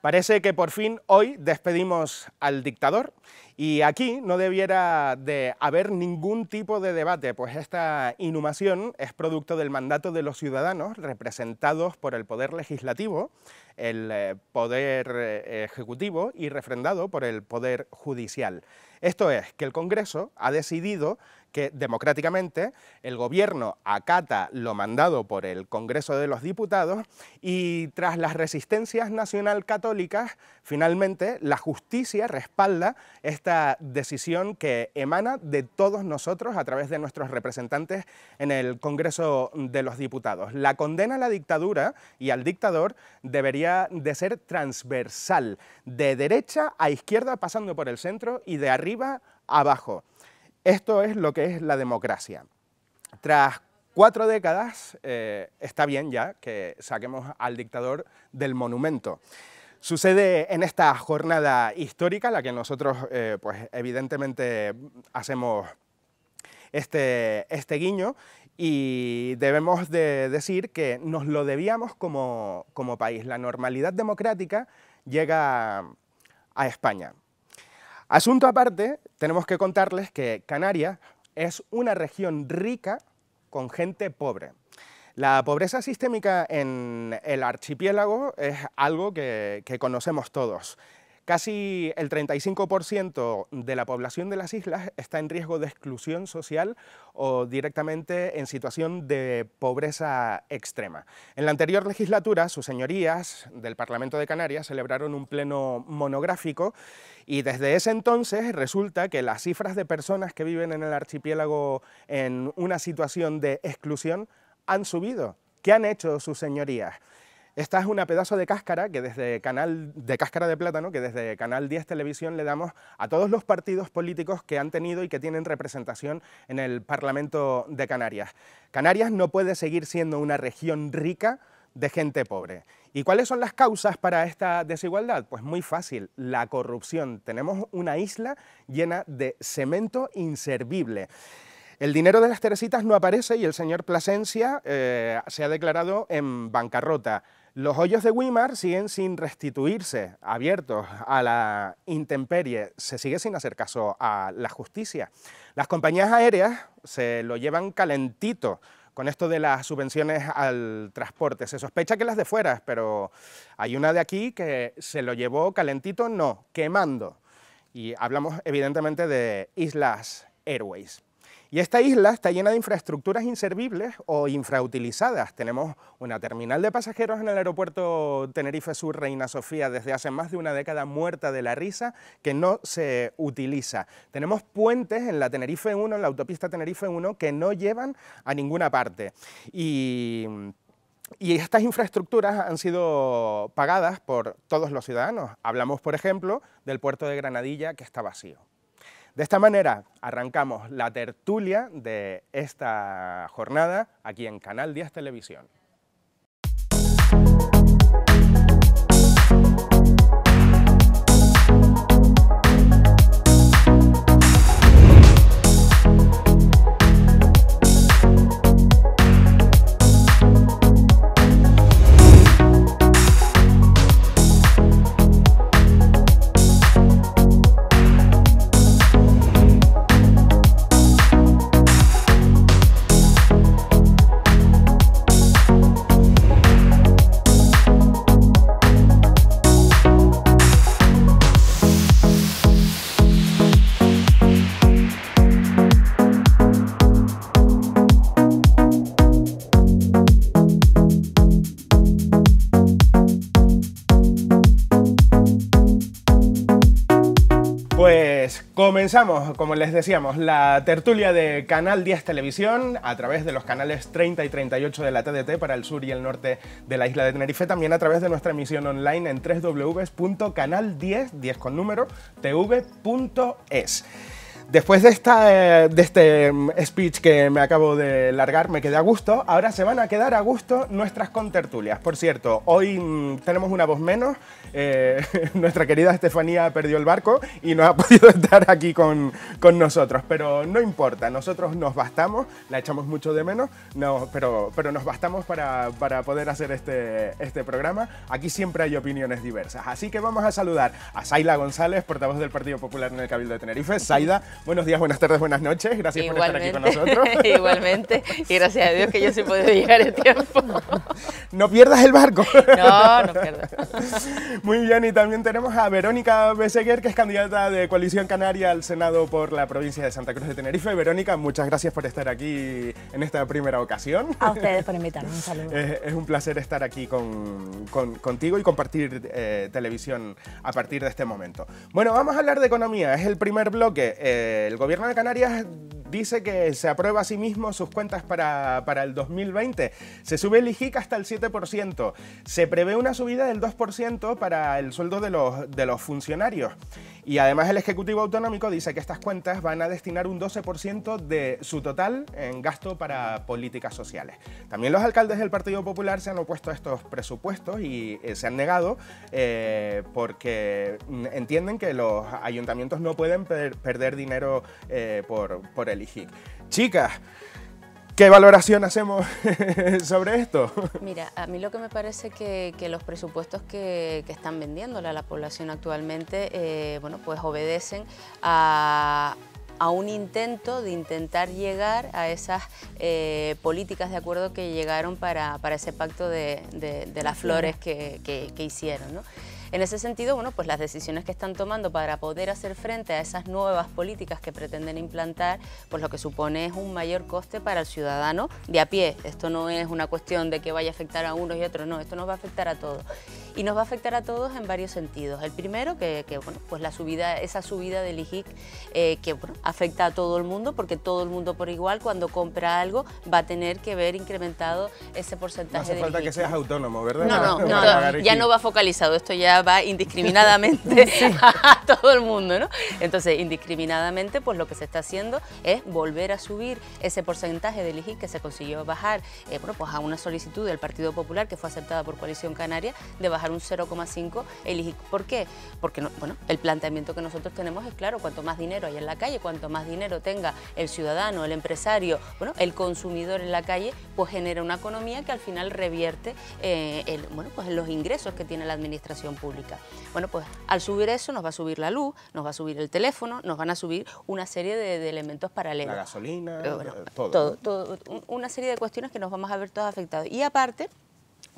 Parece que por fin hoy despedimos al dictador y aquí no debiera de haber ningún tipo de debate, pues esta inhumación es producto del mandato de los ciudadanos representados por el Poder Legislativo, el eh, Poder eh, Ejecutivo y refrendado por el Poder Judicial. Esto es, que el Congreso ha decidido que democráticamente el gobierno acata lo mandado por el Congreso de los Diputados y tras las resistencias nacional católicas, finalmente la justicia respalda esta decisión que emana de todos nosotros a través de nuestros representantes en el Congreso de los Diputados. La condena a la dictadura y al dictador debería de ser transversal, de derecha a izquierda pasando por el centro y de arriba abajo. Esto es lo que es la democracia. Tras cuatro décadas eh, está bien ya que saquemos al dictador del monumento. Sucede en esta jornada histórica, la que nosotros eh, pues evidentemente hacemos este, este guiño y debemos de decir que nos lo debíamos como país. La normalidad democrática llega a España. Asunto aparte, tenemos que contarles que Canarias es una región rica con gente pobre. La pobreza sistémica en el archipiélago es algo que, que conocemos todos. Casi el 35% de la población de las islas está en riesgo de exclusión social o directamente en situación de pobreza extrema. En la anterior legislatura, sus señorías del Parlamento de Canarias celebraron un pleno monográfico y desde ese entonces resulta que las cifras de personas que viven en el archipiélago en una situación de exclusión han subido. ¿Qué han hecho sus señorías? Esta es una pedazo de cáscara que desde canal de cáscara de plátano que desde Canal 10 Televisión le damos a todos los partidos políticos que han tenido y que tienen representación en el Parlamento de Canarias. Canarias no puede seguir siendo una región rica de gente pobre. ¿Y cuáles son las causas para esta desigualdad? Pues muy fácil, la corrupción. Tenemos una isla llena de cemento inservible. El dinero de las Teresitas no aparece y el señor Plasencia eh, se ha declarado en bancarrota. Los hoyos de Weimar siguen sin restituirse, abiertos a la intemperie, se sigue sin hacer caso a la justicia. Las compañías aéreas se lo llevan calentito con esto de las subvenciones al transporte. Se sospecha que las de fuera, pero hay una de aquí que se lo llevó calentito, no, quemando. Y hablamos evidentemente de Islas Airways. Y esta isla está llena de infraestructuras inservibles o infrautilizadas. Tenemos una terminal de pasajeros en el aeropuerto Tenerife Sur Reina Sofía desde hace más de una década muerta de la risa que no se utiliza. Tenemos puentes en la Tenerife 1, en la autopista Tenerife 1, que no llevan a ninguna parte. Y y estas infraestructuras han sido pagadas por todos los ciudadanos. Hablamos, por ejemplo, del puerto de Granadilla, que está vacío. De esta manera arrancamos la tertulia de esta jornada aquí en Canal 10 Televisión. Comenzamos, como les decíamos, la tertulia de Canal 10 Televisión a través de los canales 30 y 38 de la TDT para el sur y el norte de la isla de Tenerife, también a través de nuestra emisión online en www.canal10, 10 con número, tv.es. Después de, esta, eh, de este mm, speech que me acabo de largar, me quedé a gusto. Ahora se van a quedar a gusto nuestras contertulias. Por cierto, hoy mm, tenemos una voz menos. Eh, nuestra querida Estefanía perdió el barco y no ha podido estar aquí con, con nosotros. Pero no importa, nosotros nos bastamos, la echamos mucho de menos, no, pero, pero nos bastamos para, para poder hacer este, este programa. Aquí siempre hay opiniones diversas. Así que vamos a saludar a Saila González, portavoz del Partido Popular en el Cabildo de Tenerife. Saida, Buenos días, buenas tardes, buenas noches. Gracias por estar aquí con nosotros. Igualmente. Y gracias a Dios que yo se he podido llegar a tiempo. No pierdas el barco. No, no pierdas. Muy bien, y también tenemos a Verónica Beseguer, que es candidata de Coalición Canaria al Senado por la provincia de Santa Cruz de Tenerife. Verónica, muchas gracias por estar aquí en esta primera ocasión. A ustedes por invitarme. Un saludo. Es, un placer estar aquí contigo y compartir eh, televisión a partir de este momento. Bueno, vamos a hablar de economía. Es el primer bloque. Eh, el gobierno de Canarias dice que se aprueba a sí mismo sus cuentas para, para el 2020. Se sube el IGIC hasta el 7%. Se prevé una subida del 2% para el sueldo de los, de los funcionarios. Y además el Ejecutivo Autonómico dice que estas cuentas van a destinar un 12% de su total en gasto para políticas sociales. También los alcaldes del Partido Popular se han opuesto a estos presupuestos y eh, se han negado eh, porque entienden que los ayuntamientos no pueden perder dinero eh, por, por el Chicas, ¿Qué valoración hacemos sobre esto? Mira, a mí lo que me parece que, que los presupuestos que, están vendiéndole a la población actualmente, eh, bueno, pues obedecen a, un intento de intentar llegar a esas eh, políticas de acuerdo que llegaron para, ese pacto de, las flores que, que hicieron. ¿no? En ese sentido, bueno, pues las decisiones que están tomando para poder hacer frente a esas nuevas políticas que pretenden implantar, pues lo que supone es un mayor coste para el ciudadano de a pie. Esto no es una cuestión de que vaya a afectar a unos y otros, no, esto nos va a afectar a todos. Y nos va a afectar a todos en varios sentidos. El primero, que, bueno, pues la subida, esa subida del IGIC eh, que bueno, afecta a todo el mundo, porque todo el mundo por igual cuando compra algo va a tener que ver incrementado ese porcentaje. No hace falta que seas autónomo, ¿verdad? no, no, no ya no va focalizado, esto ya va indiscriminadamente a todo el mundo, ¿no? Entonces, indiscriminadamente, pues lo que se está haciendo es volver a subir ese porcentaje de elegir que se consiguió bajar, eh, bueno, pues a una solicitud del Partido Popular que fue aceptada por Coalición Canaria de bajar un 0,5 el elegir. ¿Por qué? Porque, bueno, el planteamiento que nosotros tenemos es claro, cuanto más dinero hay en la calle, cuanto más dinero tenga el ciudadano, el empresario, bueno, el consumidor en la calle, pues genera una economía que al final revierte eh, bueno, pues los ingresos que tiene la administración pública. Bueno, pues al subir eso nos va a subir la luz, nos va a subir el teléfono, nos van a subir una serie de, elementos paralelos. La gasolina, eh, todo, todo, todo. Una serie de cuestiones que nos vamos a ver todos afectados. Y aparte,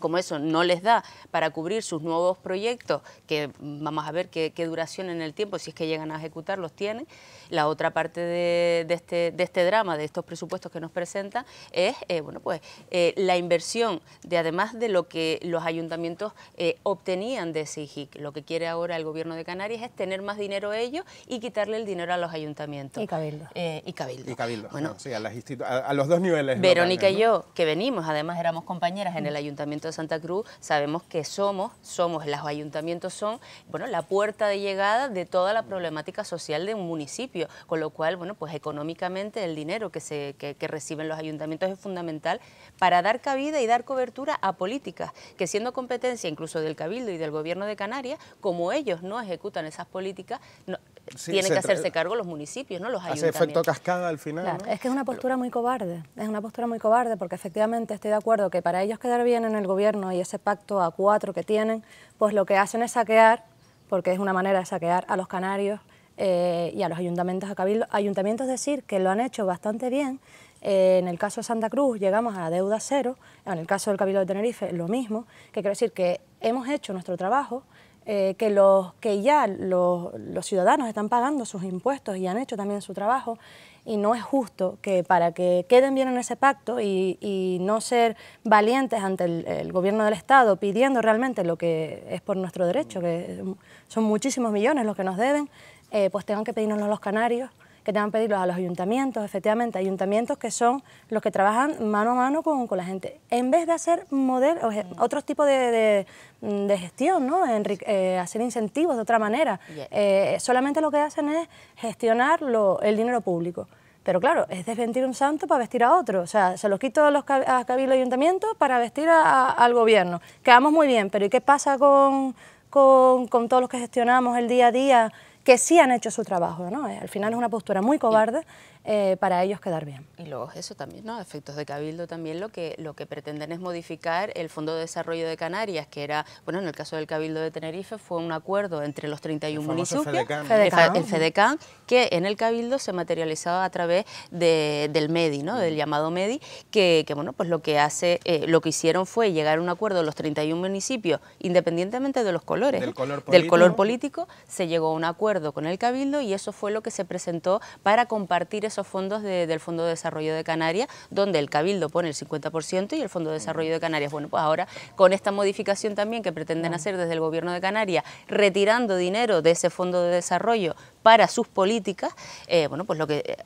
como eso no les da para cubrir sus nuevos proyectos, que vamos a ver qué, duración en el tiempo, si es que llegan a ejecutarlos, tienen. La otra parte este, de, este, drama, de estos presupuestos que nos presenta, es eh, bueno, pues, eh, la inversión de además de lo que los ayuntamientos eh, obtenían de SIGIC. Lo que quiere ahora el gobierno de Canarias es tener más dinero ellos y quitarle el dinero a los ayuntamientos. Y cabildo. y cabildo. Bueno, sí, a, los dos niveles. Verónica y yo, que venimos, además éramos compañeras en el ayuntamiento Santa Cruz sabemos que somos, somos, los ayuntamientos son, bueno, la puerta de llegada de toda la problemática social de un municipio, con lo cual, bueno, pues económicamente el dinero que, se, reciben los ayuntamientos es fundamental para dar cabida y dar cobertura a políticas que siendo competencia incluso del Cabildo y del Gobierno de Canarias, como ellos no ejecutan esas políticas, no, tienen que hacerse cargo los municipios, ¿no? Los ayuntamientos. Hace efecto cascada al final. Es que es una postura muy cobarde, es una postura muy cobarde porque efectivamente estoy de acuerdo que para ellos quedar bien en el gobierno y ese pacto a cuatro que tienen, pues lo que hacen es saquear, porque es una manera de saquear a los canarios eh, y a los ayuntamientos a Cabildo. Ayuntamientos decir que lo han hecho bastante bien. Eh, en el caso de Santa Cruz llegamos a la deuda cero, en el caso del Cabildo de Tenerife lo mismo, que quiere decir que hemos hecho nuestro trabajo, eh, que, los, que ya los, ciudadanos están pagando sus impuestos y han hecho también su trabajo y no es justo que para que queden bien en ese pacto y, no ser valientes ante el, gobierno del Estado pidiendo realmente lo que es por nuestro derecho, que son muchísimos millones los que nos deben, eh, pues tengan que pedirnos los canarios que tengan a pedirlos a los ayuntamientos, efectivamente, ayuntamientos que son los que trabajan mano a mano con, la gente, en vez de hacer modelos, otros tipos de, de, gestión, ¿no? Eh, hacer incentivos de otra manera. Eh, solamente lo que hacen es gestionar el dinero público. Pero claro, es desventir un santo para vestir a otro. O sea, se los quito a los cab a Cabildo Ayuntamiento para vestir al gobierno. Quedamos muy bien, pero ¿y qué pasa con, con todos los que gestionamos el día a día? que sí han hecho su trabajo. ¿no? Eh, al final es una postura muy cobarde eh, para ellos quedar bien. Y luego eso también, ¿no? Efectos de cabildo también lo que, lo que pretenden es modificar el Fondo de Desarrollo de Canarias, que era, bueno, en el caso del Cabildo de Tenerife fue un acuerdo entre los 31 municipios, el, FEDECAN, que en el Cabildo se materializaba a través de, del MEDI, ¿no? Del llamado MEDI, que, que bueno, pues lo que hace, eh, lo que hicieron fue llegar a un acuerdo los 31 municipios, independientemente de los colores, color, del color político, se llegó a un acuerdo con el Cabildo y eso fue lo que se presentó para compartir esos fondos del Fondo de Desarrollo de Canarias, donde el Cabildo pone el 50% y el Fondo de Desarrollo de Canarias. Bueno, pues ahora con esta modificación también que pretenden hacer desde el Gobierno de Canarias, retirando dinero de ese Fondo de Desarrollo para sus políticas, eh, bueno, pues lo que eh,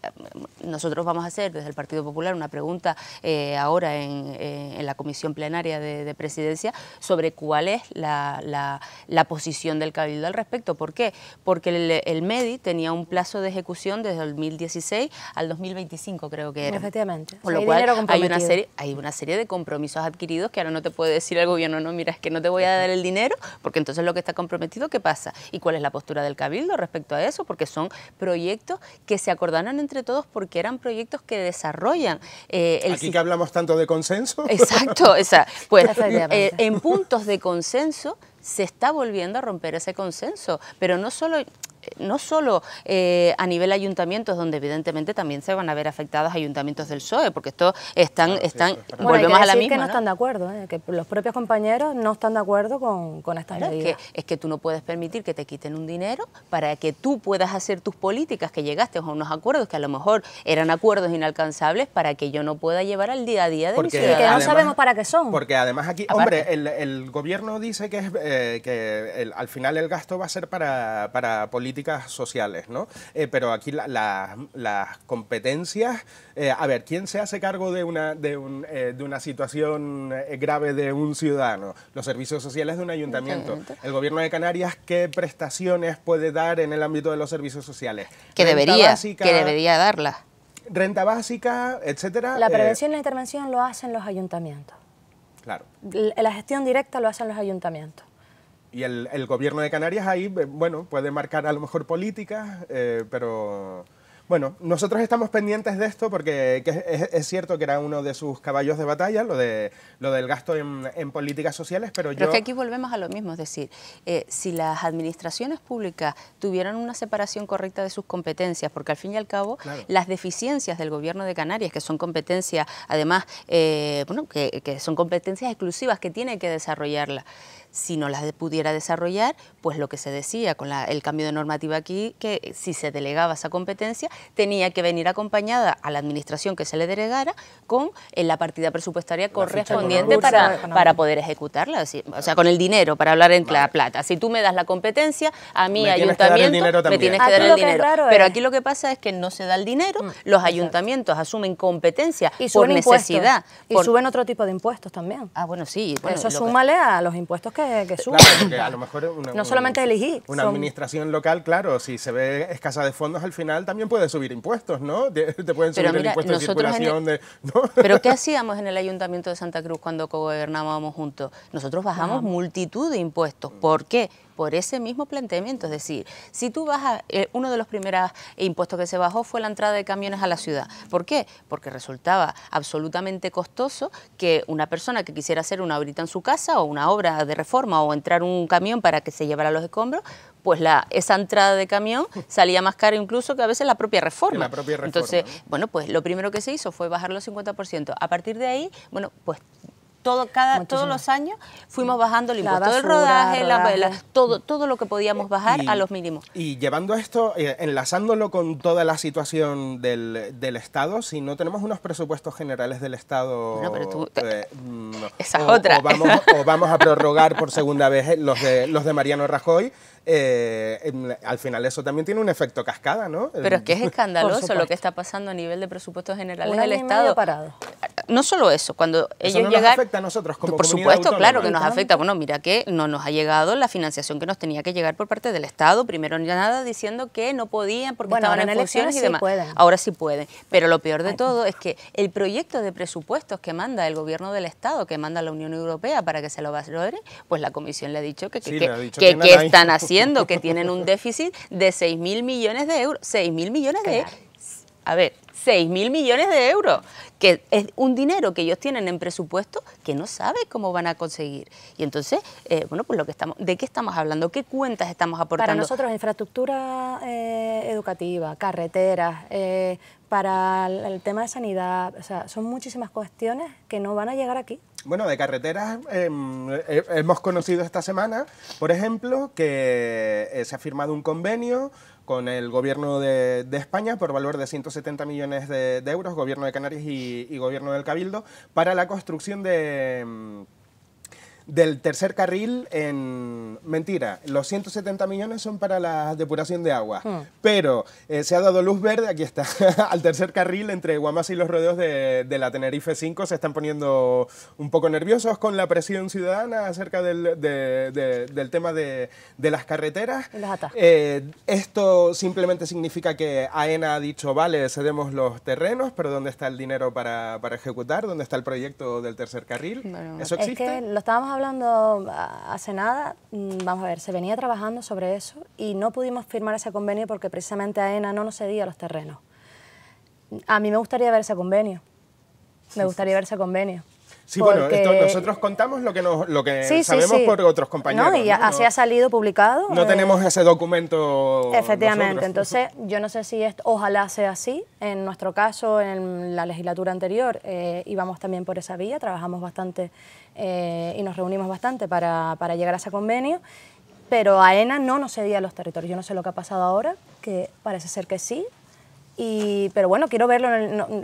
nosotros vamos a hacer desde el Partido Popular, una pregunta eh, ahora en, la Comisión Plenaria de, Presidencia sobre cuál es la, posición del Cabildo al respecto. ¿Por qué? Porque el, MEDI tenía un plazo de ejecución desde el 2016 al 2025, creo que era. Efectivamente. Por lo cual hay una, serie, hay una serie de compromisos adquiridos que ahora no te puede decir el gobierno, no, mira, es que no te voy a dar el dinero, porque entonces lo que está comprometido, ¿qué pasa? ¿Y cuál es la postura del Cabildo respecto a eso? porque son proyectos que se acordaron entre todos porque eran proyectos que desarrollan... Eh, Aquí que hablamos tanto de consenso. Exacto, pues, eh, en puntos de consenso se está volviendo a romper ese consenso, pero no solo no solo eh, a nivel ayuntamientos, donde evidentemente también se van a ver afectados ayuntamientos del PSOE, porque esto están, están volvemos a la misma. que no, están de acuerdo, ¿eh? que los propios compañeros no están de acuerdo con, con estas Es que, tú no puedes permitir que te quiten un dinero para que tú puedas hacer tus políticas, que llegaste a unos acuerdos que a lo mejor eran acuerdos inalcanzables para que yo no pueda llevar al día a día de porque, Que no sabemos para qué son. Porque además aquí, hombre, el, gobierno dice que, es, eh, que al final el gasto va a ser para, para políticas sociales, ¿no? Eh, pero aquí las competencias, eh, a ver, ¿quién se hace cargo de una, de, eh, una situación grave de un ciudadano? Los servicios sociales de un ayuntamiento. El gobierno de Canarias, ¿qué prestaciones puede dar en el ámbito de los servicios sociales? Que debería, darla? que debería renta básica, etcétera. La prevención y la intervención lo hacen los ayuntamientos. Claro. La gestión directa lo hacen los ayuntamientos. Y el, gobierno de Canarias ahí, eh, bueno, puede marcar a lo mejor políticas, eh, pero bueno, nosotros estamos pendientes de esto porque es, cierto que era uno de sus caballos de batalla, lo, de, lo del gasto en, políticas sociales, pero, yo... que aquí volvemos a lo mismo, es decir, eh, si las administraciones públicas tuvieran una separación correcta de sus competencias, porque al fin y al cabo las deficiencias del gobierno de Canarias, que son competencias, además, bueno, que, que son competencias exclusivas que tiene que desarrollarla, si no las pudiera desarrollar, pues lo que se decía con el cambio de normativa aquí, que si se delegaba esa competencia, tenía que venir acompañada a la administración que se le delegara con eh, la partida presupuestaria correspondiente para, para, poder ejecutarla, o sea, con el dinero, para hablar en la plata. Si tú me das la competencia, a mi ayuntamiento, me tienes que dar el dinero. Ah, Pero aquí lo que pasa es que no se da el dinero, mm, los ayuntamientos asumen competencia y por necesidad. Y suben otro tipo de impuestos también. Ah, bueno, sí. Bueno, Eso súmale a los impuestos que que, eh, no solamente elegir. Una administración local, claro, si se ve escasa de fondos al final también puede subir impuestos, ¿no? Te, pueden subir el impuesto de circulación. Pero ¿qué hacíamos en el Ayuntamiento de Santa Cruz cuando gobernábamos juntos? Nosotros bajamos multitud de impuestos. ¿Por qué? por ese mismo planteamiento. Es decir, si tú vas a... Eh, uno de los primeros impuestos que se bajó fue la entrada de camiones a la ciudad. ¿Por qué? Porque resultaba absolutamente costoso que una persona que quisiera hacer una horita en su casa o una obra de reforma o entrar un camión para que se llevara los escombros, pues la, esa entrada de camión salía más cara incluso que a veces la propia reforma. Entonces, bueno, pues lo primero que se hizo fue bajar los 50%. A partir de ahí, bueno, pues cada, todos los años fuimos bajando el impuesto. del rodaje, todo, todo lo que podíamos bajar a los mínimos. Y llevando esto, eh, enlazándolo con toda la situación del, Estado, si no tenemos unos presupuestos generales del Estado... No, pero tú, eh, eh, mm, Esa o, otra. O vamos, a prorrogar por segunda vez los de, los de Mariano Rajoy, al final eso también tiene un efecto cascada, ¿no? Pero es que es escandaloso lo que está pasando a nivel de presupuestos generales del Estado. No solo eso, cuando ellos llegan nosotros como Por supuesto, claro que nos afecta. Bueno, mira que no nos ha llegado la financiación que nos tenía que llegar por parte del Estado. Primero nada diciendo que no podían porque estaban en, elecciones y demás. Ahora sí pueden. Pero lo peor de todo es que el proyecto de presupuestos que manda el gobierno del Estado, que manda la Unión Europea para que se lo valore, pues la Comisión le ha dicho que, que, están haciendo, que tienen un déficit de 6.000 mil millones de euros. 6.000 mil millones de euros a ver, 6 mil millones de euros, que es un dinero que ellos tienen en presupuesto que no sabe cómo van a conseguir. Y entonces, eh, bueno, pues lo que estamos, ¿de qué estamos hablando? ¿Qué cuentas estamos aportando? Para nosotros, infraestructura eh, educativa, carreteras, eh, para el, el, tema de sanidad, o sea, son muchísimas cuestiones que no van a llegar aquí. Bueno, de carreteras em, hemos conocido esta semana, por ejemplo, que se ha firmado un convenio con el gobierno de, España por valor de 170 millones de, euros, gobierno de Canarias y, gobierno del Cabildo, para la construcción de del tercer carril en... Mentira, los 170 millones son para la depuración de agua, hmm. pero eh, se ha dado luz verde, aquí está, al tercer carril entre Guamás y los rodeos de, la Tenerife 5 se están poniendo un poco nerviosos con la presión ciudadana acerca del, tema de, las carreteras. Eh, esto simplemente significa que AENA ha dicho, vale, cedemos los terrenos, pero ¿dónde está el dinero para, ejecutar? ¿Dónde está el proyecto del tercer carril? ¿Eso existe? Es que lo estábamos hablando ah, hace nada, mm, vamos a ver, se venía trabajando sobre eso y no pudimos firmar ese convenio porque precisamente AENA no nos cedía los terrenos. A mí me gustaría ver ese convenio, me gustaría ver ese convenio. Sí, bueno, nosotros contamos lo que, lo que sabemos por otros compañeros. No, y así ha salido publicado. No eh, tenemos ese documento. Efectivamente, entonces yo no sé si esto, ojalá sea así. En nuestro caso, en la legislatura anterior, eh, íbamos también por esa vía, trabajamos bastante eh, y nos reunimos bastante para, para llegar a ese convenio pero AENA no nos cedía los territorios. Yo no sé lo que ha pasado ahora, que parece ser que sí, pero bueno, quiero verlo,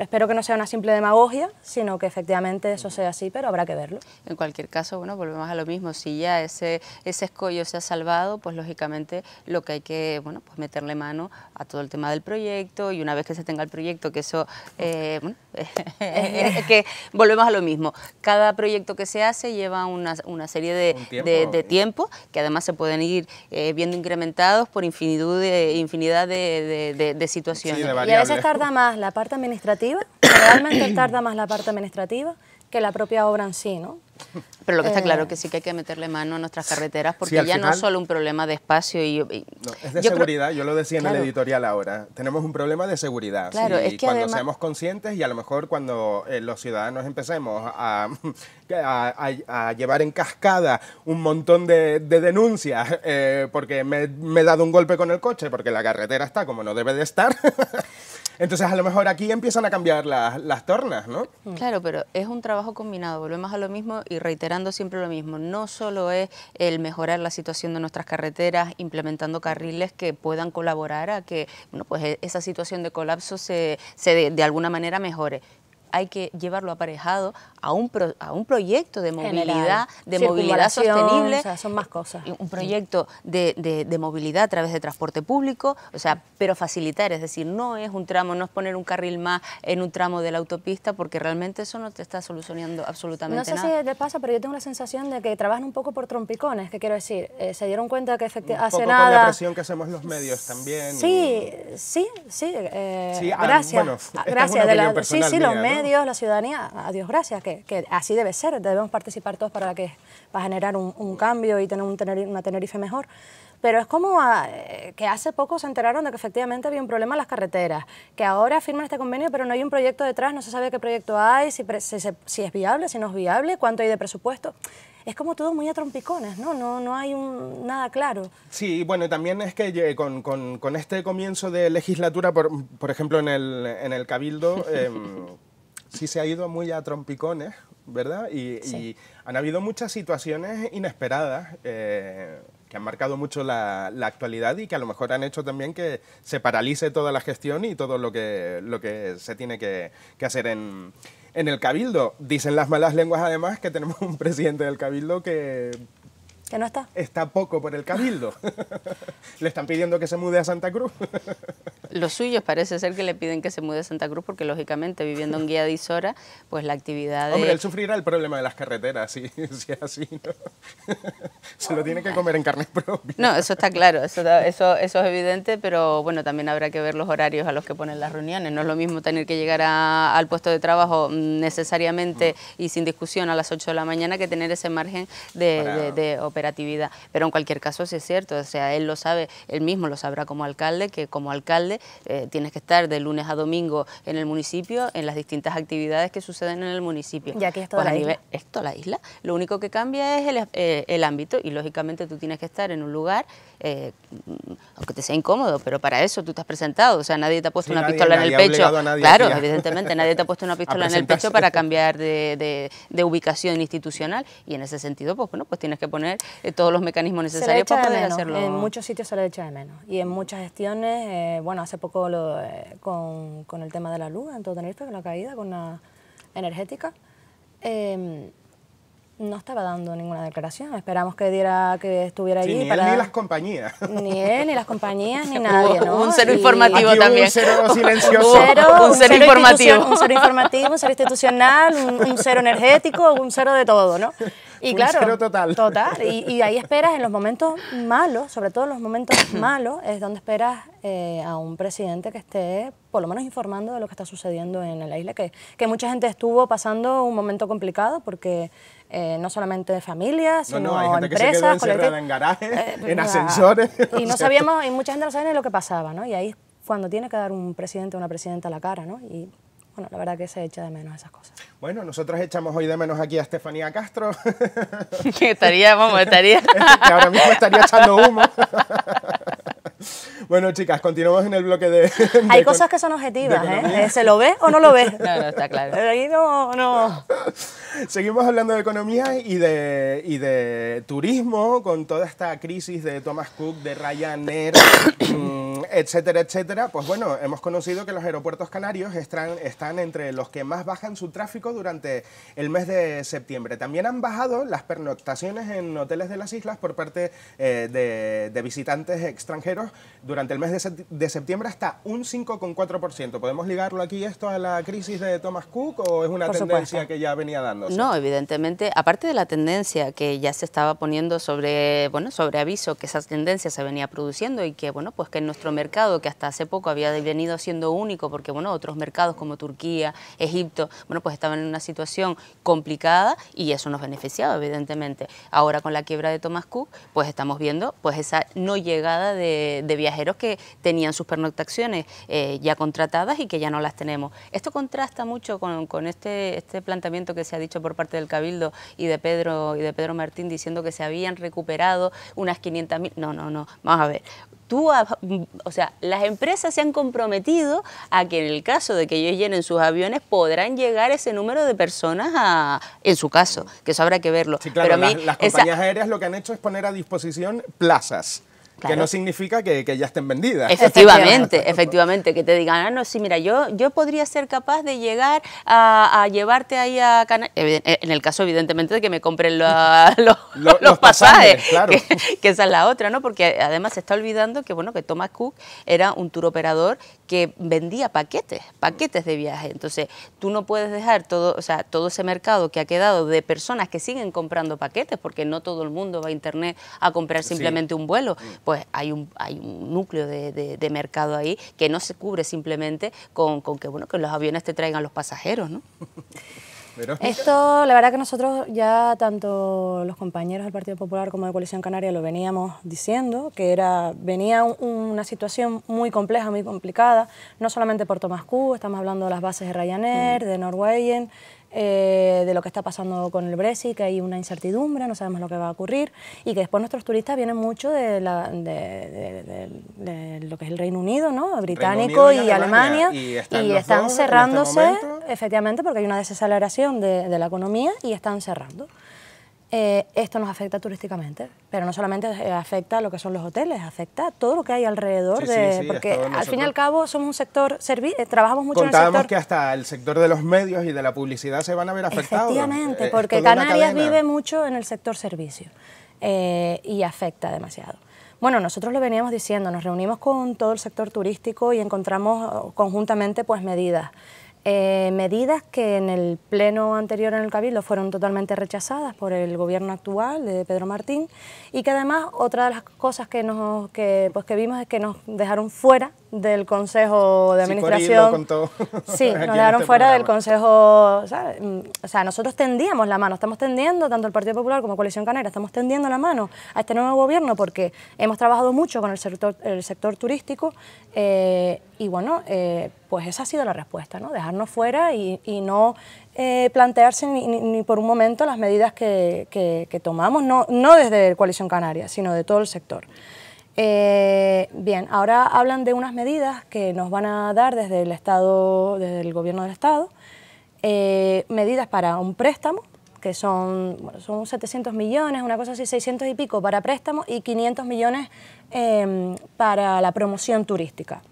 espero que no sea una simple demagogia, sino que efectivamente eso sea así, pero habrá que verlo. En cualquier caso, bueno, volvemos a lo mismo, si ya ese, ese escollo se ha salvado, pues lógicamente lo que hay que, bueno, pues meterle mano a todo el tema del proyecto y una vez que se tenga el proyecto, que eso, eh, bueno, que volvemos a lo mismo, cada proyecto que se hace lleva una, serie de, que además se pueden ir eh, viendo incrementados por infinitud de, infinidad de, de situaciones. Y a veces tarda más la parte administrativa, realmente tarda más la parte administrativa que la propia obra en sí, ¿no? Pero lo que está eh. claro que sí que hay que meterle mano a nuestras carreteras porque ya no es solo un problema de espacio. Y, es de seguridad, yo lo decía en el editorial ahora. Tenemos un problema de seguridad. Claro, es que cuando seamos conscientes y a lo mejor cuando eh, los ciudadanos empecemos a, llevar en cascada un montón de, denuncias eh, porque me, he dado un golpe con el coche, porque la carretera está como no debe de estar. Entonces a lo mejor aquí empiezan a cambiar las, las tornas, ¿no? Claro, pero es un trabajo combinado. Volvemos a lo mismo y reiterando siempre lo mismo, no solo es el mejorar la situación de nuestras carreteras implementando carriles que puedan colaborar a que bueno, pues e-, esa situación de colapso se, se de alguna manera mejore, hay que llevarlo aparejado a un, a un proyecto de movilidad, de movilidad sostenible. son más cosas. Un proyecto de, de, movilidad a través de transporte público, o sea, pero facilitar, es decir, no es un tramo, no es poner un carril más en un tramo de la autopista, porque realmente eso no te está solucionando absolutamente nada. No sé si te pasa, pero yo tengo la sensación de que trabajan un poco por trompicones, que quiero decir, eh, se dieron cuenta que efectivamente hace nada... Con la presión que hacemos los medios también. Sí, sí, sí. Eh, gracias. bueno, gracias. de la, sí, sí, los medios. Dios, la ciudadanía, a Dios gracias, que, que así debe ser, debemos participar todos para, que, a generar un, cambio y tener, un, tener una Tenerife mejor. Pero es como ah, eh, que hace poco se enteraron de que efectivamente había un problema en las carreteras, que ahora firman este convenio, pero no hay un proyecto detrás, no se sabe qué proyecto hay, si, si, es viable, si no es viable, cuánto hay de presupuesto es como todo muy a trompicones, ¿no? No, no hay nada claro. Sí, bueno, también es que eh, con, con, con este comienzo de legislatura, por, por ejemplo, en el, en el Cabildo... Em, sí se ha ido muy a trompicones, ¿verdad? Y, han habido muchas situaciones inesperadas eh, que han marcado mucho la, actualidad y que a lo mejor han hecho también que se paralice toda la gestión y todo lo que, lo que se tiene que, que hacer en, en el Cabildo. Dicen las malas lenguas además que tenemos un presidente del Cabildo que no está? Está poco por el cabildo. le están pidiendo que se mude a Santa Cruz. Los suyos parece ser que le piden que se mude a Santa Cruz porque lógicamente viviendo en Guía de Isora, pues la actividad Hombre, él sufrirá el problema de las carreteras, si, es así, ¿no? se lo tiene que comer en carne propia. No, eso está claro, eso, eso, eso es evidente, pero bueno, también habrá que ver los horarios a los que ponen las reuniones. No es lo mismo tener que llegar al puesto de trabajo mm, necesariamente mm. y sin discusión a las 8 de la mañana que tener ese margen de, de operación actividad Pero en cualquier caso sí es cierto, o sea, él lo sabe, él mismo lo sabrá como alcalde, que como alcalde eh, tienes que estar de lunes a domingo en el municipio, en las distintas actividades que suceden en el municipio. ...ya que es la isla. Es la isla. Lo único que cambia es el, eh, el ámbito y lógicamente tú tienes que estar en un lugar eh, aunque te sea incómodo, pero para eso tú te has presentado, o sea, nadie te ha puesto una pistola en el pecho. claro, evidentemente, nadie te ha puesto una pistola en el pecho para cambiar de, ubicación institucional y en ese sentido, pues bueno, pues tienes que poner eh, todos los mecanismos necesarios para poder hacerlo. En muchos sitios se le echa de menos y en muchas gestiones, eh, bueno, hace poco con, el tema de la luz en todo Tenerife, con la caída, con la energética no estaba dando ninguna declaración. Esperamos que diera que estuviera allí. ni ni las compañías. Ni él, ni las compañías, ni nadie. ¿no? Un cero informativo también. Un cero silencioso. un cero, informativo. Un cero informativo, un cero institucional, un, cero energético, un cero de todo, ¿no? Y un claro, cero total. Total. Y, ahí esperas en los momentos malos, sobre todo en los momentos malos, es donde esperas eh, a un presidente que esté por lo menos informando de lo que está sucediendo en la isla, que, que mucha gente estuvo pasando un momento complicado porque eh, no solamente de familias, sino no, no, empresas. en garajes, eh, en ascensores. Y no sabíamos, y mucha gente no sabía ni lo que pasaba, ¿no? Y ahí es cuando tiene que dar un presidente o una presidenta la cara, ¿no? Y bueno, la verdad que se echa de menos esas cosas. Bueno, nosotros echamos hoy de menos aquí a Estefanía Castro. que estaría, vamos, estaría. que ahora mismo estaría echando humo. Bueno, chicas, continuamos en el bloque de. Hay cosas que son objetivas, ¿eh? ¿eh? ¿Se lo ve o no lo ve? No, está claro. ahí no, no. Seguimos hablando de economía y de, y de turismo con toda esta crisis de Thomas Cook, de Ryanair, mm, etcétera, etcétera. Pues bueno, hemos conocido que los aeropuertos canarios están, están entre los que más bajan su tráfico durante el mes de septiembre. También han bajado las pernoctaciones en hoteles de las islas por parte eh, de visitantes extranjeros durante durante el mes de septiembre hasta un 5,4%. ¿Podemos ligarlo aquí esto a la crisis de Thomas Cook o es una tendencia que ya venía dándose? No, evidentemente, aparte de la tendencia que ya se estaba poniendo sobre, bueno, sobre aviso que esa tendencia se venía produciendo y que, bueno, pues que en nuestro mercado, que hasta hace poco había venido siendo único, porque, bueno, otros mercados como Turquía, Egipto, bueno, pues estaban en una situación complicada y eso nos beneficiaba, evidentemente. Ahora con la quiebra de Thomas Cook, pues estamos viendo pues esa no llegada de, de que tenían sus pernoctaciones eh, ya contratadas y que ya no las tenemos. Esto contrasta mucho con, este, este, planteamiento que se ha dicho por parte del Cabildo y de Pedro y de Pedro Martín diciendo que se habían recuperado unas 500.000. No, no, no. Vamos a ver. Tú, o sea, las empresas se han comprometido a que en el caso de que ellos llenen sus aviones podrán llegar ese número de personas en su caso, que eso habrá que verlo. Sí, claro, Pero las, compañías aéreas lo que han hecho es poner a disposición plazas que no significa que, ya estén vendidas. Efectivamente, efectivamente, que te digan, ah, no, sí, mira, yo, yo podría ser capaz de llegar a, llevarte ahí a Canarias, eh, en el caso evidentemente de que me compren los, los, pasajes, claro. que, esa es la otra, ¿no? Porque además se está olvidando que, bueno, que Thomas Cook era un tour que vendía paquetes, paquetes de viaje. Entonces, tú no puedes dejar todo, o sea, todo ese mercado que ha quedado de personas que siguen comprando paquetes, porque no todo el mundo va a Internet a comprar simplemente un vuelo. Mm pues hay un, hay un núcleo de, mercado ahí que no se cubre simplemente con, que, bueno, que los aviones te traigan los pasajeros, ¿no? Esto, la verdad que nosotros ya tanto los compañeros del Partido Popular como de Coalición Canaria lo veníamos diciendo, que era venía una situación muy compleja, muy complicada, no solamente por Tomás estamos hablando de las bases de Ryanair, mm. de Norwegian, eh, de lo que está pasando con el Brexit, que hay una incertidumbre, no sabemos lo que va a ocurrir, y que después nuestros turistas vienen mucho de, lo que es el Reino Unido, ¿no? británico y, Alemania, y están, este cerrándose, efectivamente, porque hay una desaceleración de, la economía y están cerrando. Eh, esto nos afecta turísticamente, pero no solamente eh, afecta lo que son los hoteles, afecta todo lo que hay alrededor de... porque al fin y al cabo somos un sector, eh, trabajamos mucho en el sector... que hasta el sector de los medios y de la publicidad se van a ver afectados. Efectivamente, porque Canarias vive mucho en el sector servicio y afecta demasiado. Bueno, nosotros lo veníamos diciendo, nos reunimos con todo el sector turístico y encontramos oh, conjuntamente pues medidas. Eh, medidas que en el pleno anterior en el Cabildo fueron totalmente rechazadas por el gobierno actual de Pedro Martín y que además otra de las cosas que, nos, que, pues que vimos es que nos dejaron fuera del Consejo de Administración. Sí, nos dejaron este fuera del Consejo. Mm, o sea, nosotros tendíamos la mano, estamos tendiendo, tanto el Partido Popular como Coalición Canaria, estamos tendiendo la mano a este nuevo gobierno porque hemos trabajado mucho con el sector, el sector turístico eh, y bueno, eh, pues esa ha sido la respuesta, ¿no? Dejarnos fuera y, no eh, plantearse ni, por un momento las medidas que, tomamos, no, no desde Coalición Canaria, sino de todo el sector. Eh, bien, ahora hablan de unas medidas que nos van a dar desde el Estado, desde el Gobierno del Estado, eh, medidas para un préstamo, que son, son 700 millones, una cosa así, 600 y pico para préstamo y 500 millones em, para la promoción turística.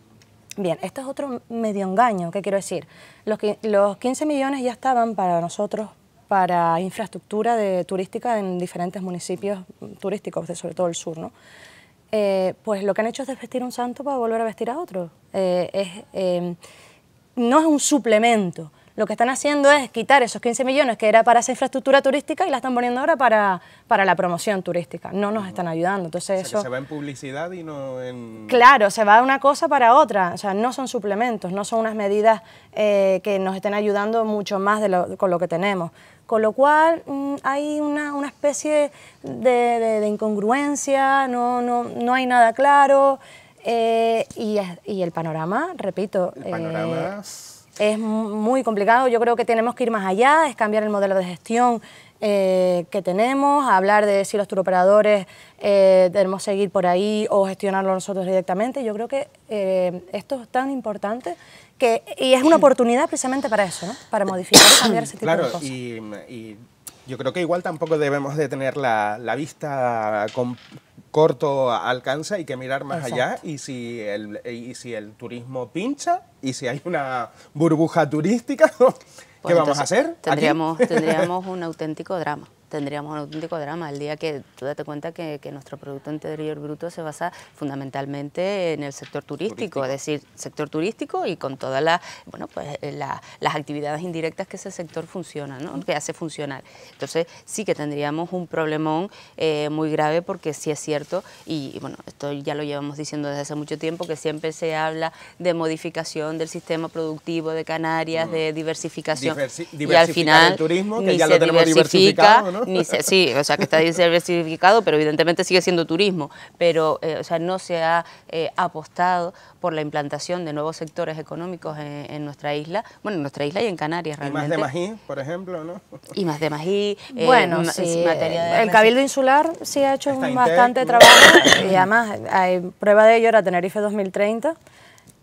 Bien, esto es otro medio engaño, ¿qué quiero decir? Los, 15 millones ya estaban para nosotros para infraestructura de, turística en diferentes municipios turísticos, sobre todo el sur, ¿no? Eh, pues lo que han hecho es desvestir un santo para volver a vestir a otro. Eh, em, no es un suplemento. Lo que están haciendo es quitar esos 15 millones que era para esa infraestructura turística y la están poniendo ahora para, la promoción turística. No nos están ayudando. Entonces eso, se va en publicidad y no en... Claro, se va de una cosa para otra. O sea, no son suplementos, no son unas medidas eh, que nos estén ayudando mucho más de con lo que tenemos. Con lo cual mm, hay una, especie de, incongruencia, no, no, no hay nada claro. Eh, y, el panorama, repito, eh, es... muy complicado. Yo creo que tenemos que ir más allá, es cambiar el modelo de gestión eh, que tenemos, hablar de si los turoperadores debemos seguir por ahí o gestionarlo nosotros directamente. Yo creo que esto es tan importante y es una oportunidad precisamente para eso, ¿no? para modificar y cambiar ese tipo de cosas. Y, y yo creo que igual tampoco debemos de tener la, vista con corto alcance, hay que mirar más allá y si, el, y si el turismo pincha y si hay una burbuja turística, ¿qué pues vamos a hacer? tendríamos un auténtico drama tendríamos un auténtico drama. El día que tú date cuenta que, nuestro Producto Interior Bruto se basa fundamentalmente en el sector turístico, es decir, sector turístico y con todas las, bueno, pues, las actividades indirectas que ese sector funciona, ¿no? que hace funcionar. Entonces sí que tendríamos un problemón eh, muy grave porque sí es cierto, y, bueno, esto ya lo llevamos diciendo desde hace mucho tiempo, que siempre se habla de modificación del sistema productivo de Canarias, mm. de diversificación. y al final el turismo, que ya lo tenemos diversificado, ¿no? sí, o sea, que está diversificado, pero evidentemente sigue siendo turismo. Pero, eh, o sea, no se ha eh, apostado por la implantación de nuevos sectores económicos en, nuestra isla, bueno, en nuestra isla y en Canarias realmente. Y más de Magí, por ejemplo, ¿no? Y más de Magí. Eh, bueno, el Cabildo Insular sí ha hecho bastante trabajo y además hay prueba de ello era Tenerife 2030,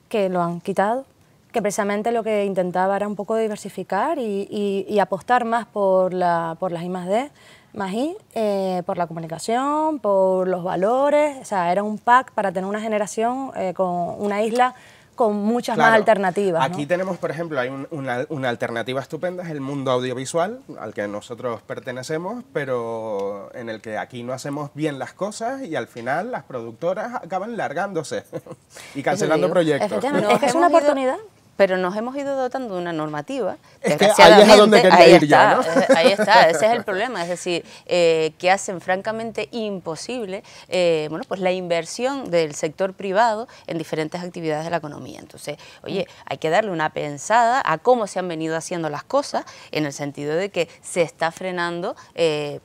que lo han quitado que precisamente lo que intentaba era un poco diversificar y, apostar más por, la, por las I más D, más I, eh, por la comunicación, por los valores, o sea, era un pack para tener una generación eh, con una isla con muchas más alternativas. Aquí tenemos, por ejemplo, hay una, alternativa estupenda, es el mundo audiovisual, al que nosotros pertenecemos, pero en el que aquí no hacemos bien las cosas y al final las productoras acaban largándose y cancelando proyectos. es que es una oportunidad pero nos hemos ido dotando de una normativa. ahí es donde está, eh, Ahí está, ese es el problema, es decir, eh, que hacen francamente imposible eh, bueno, pues la inversión del sector privado en diferentes actividades de la economía. Entonces, oye, mm. hay que darle una pensada a cómo se han venido haciendo las cosas, en el sentido de que se está frenando eh,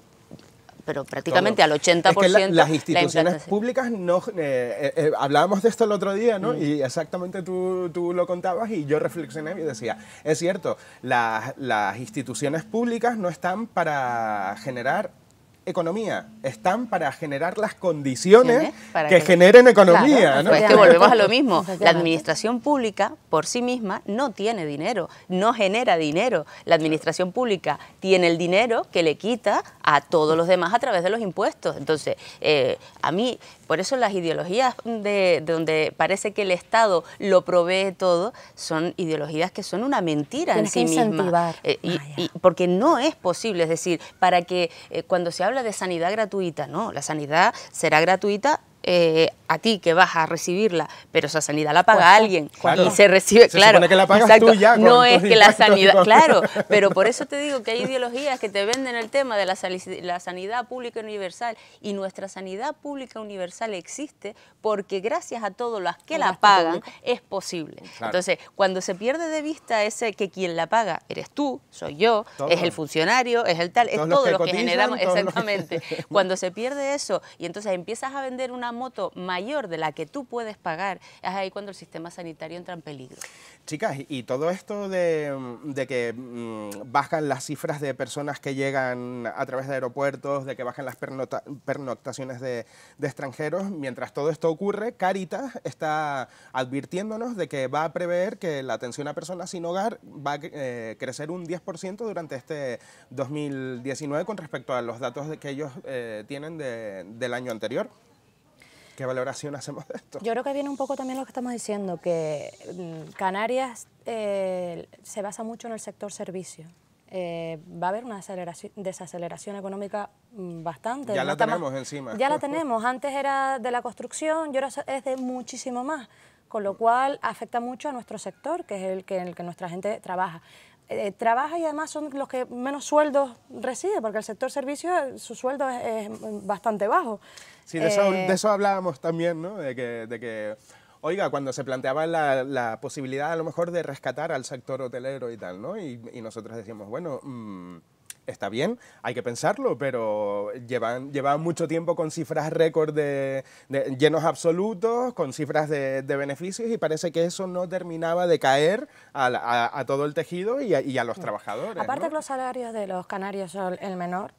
pero prácticamente al 80% las instituciones públicas no eh, eh, eh, hablábamos de esto el otro día no mm. y exactamente tú, tú, lo contabas y yo reflexioné y decía es cierto las, las instituciones públicas no están para generar economía, están para generar las condiciones que, generen economía. Pues que volvemos a lo mismo, la administración pública por sí misma no tiene dinero, no genera dinero. La administración pública tiene el dinero que le quita a todos los demás a través de los impuestos. Entonces, eh, a mí por eso las ideologías de, donde parece que el Estado lo provee todo son ideologías que son una mentira en sí misma eh, ah, y, porque no es posible, es decir, para que eh, cuando se habla de sanidad gratuita, no, la sanidad será gratuita eh, a ti que vas a recibirla, pero esa sanidad la paga alguien y se recibe, claro. Que la pagas no es que la sanidad, claro, pero por eso te digo que hay ideologías que te venden el tema de la, sanidad pública universal y nuestra sanidad pública universal existe porque gracias a todos los que la pagan es posible. Entonces, cuando se pierde de vista ese que quien la paga eres tú, soy yo, es el funcionario, es el tal, es todo lo que, generamos, exactamente. Cuando se pierde eso y entonces empiezas a vender una moto mayor de la que tú puedes pagar, es ahí cuando el sistema sanitario entra en peligro. Chicas, y todo esto de, que mm, bajan las cifras de personas que llegan a través de aeropuertos, de que bajan las pernoctaciones de, extranjeros, mientras todo esto ocurre, Caritas está advirtiéndonos de que va a prever que la atención a personas sin hogar va a eh, crecer un 10% durante este 2019 con respecto a los datos que ellos eh, tienen del año anterior. ¿Qué valoración hacemos de esto? Yo creo que viene un poco también lo que estamos diciendo, que mm, Canarias eh, se basa mucho en el sector servicio. Eh, va a haber una desaceleración, económica mm, bastante. Ya la tenemos encima. Ya la tenemos. Antes era de la construcción y ahora es de muchísimo más. Con lo cual afecta mucho a nuestro sector, que es el que, en el que nuestra gente trabaja. Eh, trabaja y además son los que menos sueldos recibe, porque el sector servicio, eh, su sueldo es, bastante bajo. Sí, eh, de, eso, hablábamos también, ¿no? De que, oiga, cuando se planteaba la, posibilidad a lo mejor de rescatar al sector hotelero y tal, ¿no? Y, nosotros decíamos, bueno... Mm, está bien, hay que pensarlo, pero llevan, mucho tiempo con cifras récord de, llenos absolutos, con cifras de, beneficios y parece que eso no terminaba de caer a, todo el tejido y a, los mm. trabajadores. Aparte de que los salarios de los canarios son el menor,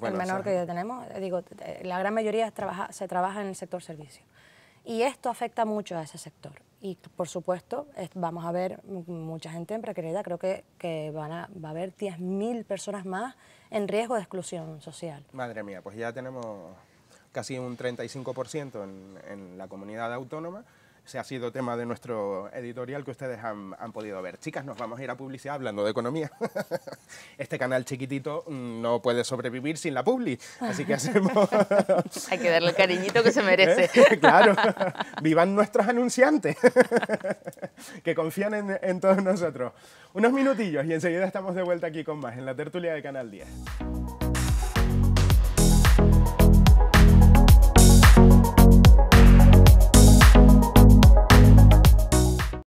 el menor que tenemos, digo, eh, la gran mayoría se trabaja en el sector servicio. Y esto afecta mucho a ese sector. Y por supuesto, vamos a ver mucha gente en precariedad. Creo que, van a, va a haber 10.000 personas más en riesgo de exclusión social. Madre mía, pues ya tenemos casi un 35% en, en la comunidad autónoma se ha sido tema de nuestro editorial que ustedes han, podido ver. Chicas, nos vamos a ir a publicidad hablando de economía. Este canal chiquitito mm, no puede sobrevivir sin la publi, así que hacemos... Hay que darle el cariñito que se merece. ¿Eh? Claro, vivan nuestros anunciantes que confían en, en todos nosotros. Unos minutillos y enseguida estamos de vuelta aquí con más en la tertulia de Canal 10.